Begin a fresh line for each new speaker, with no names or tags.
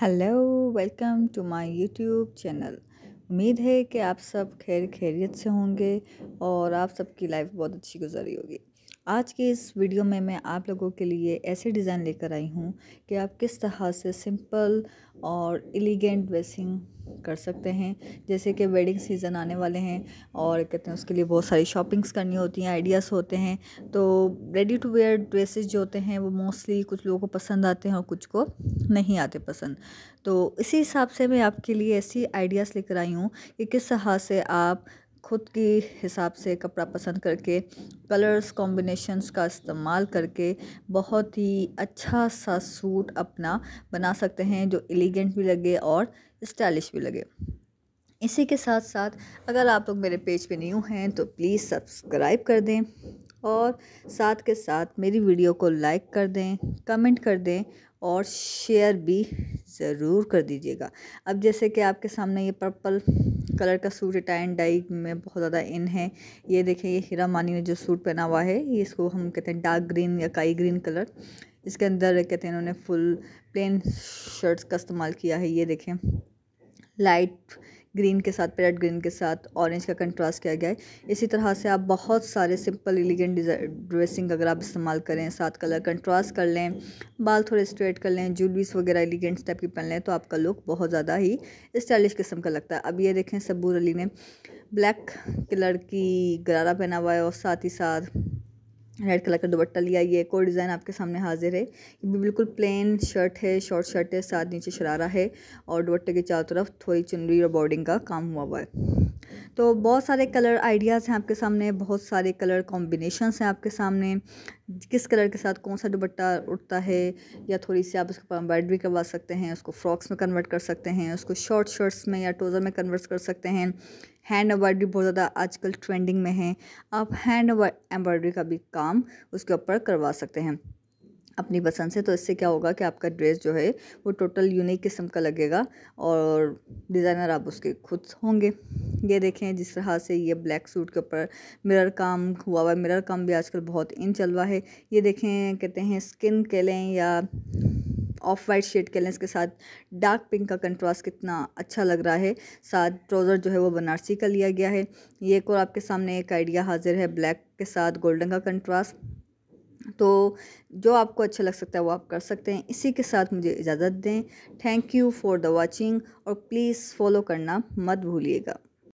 hello welcome to my YouTube channel उम्मीद है कि आप सब खैर खैरियत से होंगे और आप सबकी लाइफ बहुत अच्छी गुजारी होगी आज के इस वीडियो में मैं आप लोगों के लिए ऐसे डिज़ाइन लेकर आई हूँ कि आप किस तरह से सिंपल और एलिगेंट ड्रेसिंग कर सकते हैं जैसे कि वेडिंग सीज़न आने वाले हैं और कहते हैं उसके लिए बहुत सारी शॉपिंग्स करनी होती हैं आइडियाज़ होते हैं तो रेडी टू वेयर ड्रेसेस जो होते हैं वो मोस्टली कुछ लोगों को पसंद आते हैं और कुछ को नहीं आते पसंद तो इसी हिसाब से मैं आपके लिए ऐसी आइडियाज़ लेकर आई हूँ कि किस तरह से आप ख़ुद की हिसाब से कपड़ा पसंद करके कलर्स कॉम्बिनेशंस का इस्तेमाल करके बहुत ही अच्छा सा सूट अपना बना सकते हैं जो एलिगेंट भी लगे और स्टाइलिश भी लगे इसी के साथ साथ अगर आप लोग मेरे पेज पे न्यू हैं तो प्लीज़ सब्सक्राइब कर दें और साथ के साथ मेरी वीडियो को लाइक कर दें कमेंट कर दें और शेयर भी ज़रूर कर दीजिएगा अब जैसे कि आपके सामने ये पर्पल कलर का सूट है टाई एंड डाई में बहुत ज़्यादा इन है ये देखें ये हीरा मानी ने जो सूट पहना हुआ है ये इसको हम कहते हैं डार्क ग्रीन या काई ग्रीन कलर इसके अंदर कहते हैं इन्होंने फुल प्लेन शर्ट्स का इस्तेमाल किया है ये देखें लाइट ग्रीन के साथ पैरेट ग्रीन के साथ ऑरेंज का कंट्रास्ट किया गया है इसी तरह से आप बहुत सारे सिंपल एलिगेंट ड्रेसिंग अगर आप इस्तेमाल करें साथ कलर कंट्रास्ट कर लें बाल थोड़े स्ट्रेट कर लें जूलरीस वगैरह एलिगेंट टाइप की पहन लें तो आपका लुक बहुत ज़्यादा ही स्टाइलिश किस्म का लगता है अब ये देखें सबूर अली ने ब्लैक कलर की गरारा पहना हुआ है और साथ ही साथ रेड कलर का दुपट्टा लिया ये एक और डिज़ाइन आपके सामने हाजिर है ये भी बिल्कुल प्लेन शर्ट है शॉर्ट शर्ट है साथ नीचे शरारा है और दुपट्टे के चारों तरफ थोड़ी चुनरी और बॉर्डिंग का काम हुआ हुआ है तो बहुत सारे कलर आइडियाज़ हैं आपके सामने बहुत सारे कलर कॉम्बिनेशन हैं आपके सामने किस कलर के साथ कौन सा दुपट्टा उठता है या थोड़ी सी आप उसको कन्वर्ट भी करवा सकते हैं उसको फ्रॉक्स में कन्वर्ट कर सकते हैं उसको शॉर्ट शर्ट्स में या टोज़र में कन्वर्ट कर सकते हैं हैंड एम्ब्रॉयड्री बहुत ज़्यादा आजकल ट्रेंडिंग में है आप हैंड एम्ब्रॉयड्री का भी काम उसके ऊपर करवा सकते हैं अपनी पसंद से तो इससे क्या होगा कि आपका ड्रेस जो है वो टोटल यूनिक किस्म का लगेगा और डिज़ाइनर आप उसके खुद होंगे ये देखें जिस तरह से ये ब्लैक सूट के ऊपर मिरर काम हुआ हुआ है मिरर काम भी आजकल बहुत इन चल रहा है ये देखें कहते हैं स्किन के लें या ऑफ वाइट शेड के लें इसके साथ डार्क पिंक का कंट्रास्ट कितना अच्छा लग रहा है साथ ट्राउज़र जो है वो बनारसी का लिया गया है ये एक और आपके सामने एक आइडिया हाजिर है ब्लैक के साथ गोल्डन का कंट्रास्ट तो जो आपको अच्छा लग सकता है वो आप कर सकते हैं इसी के साथ मुझे इजाज़त दें thank you for the watching और प्लीज़ फॉलो करना मत भूलिएगा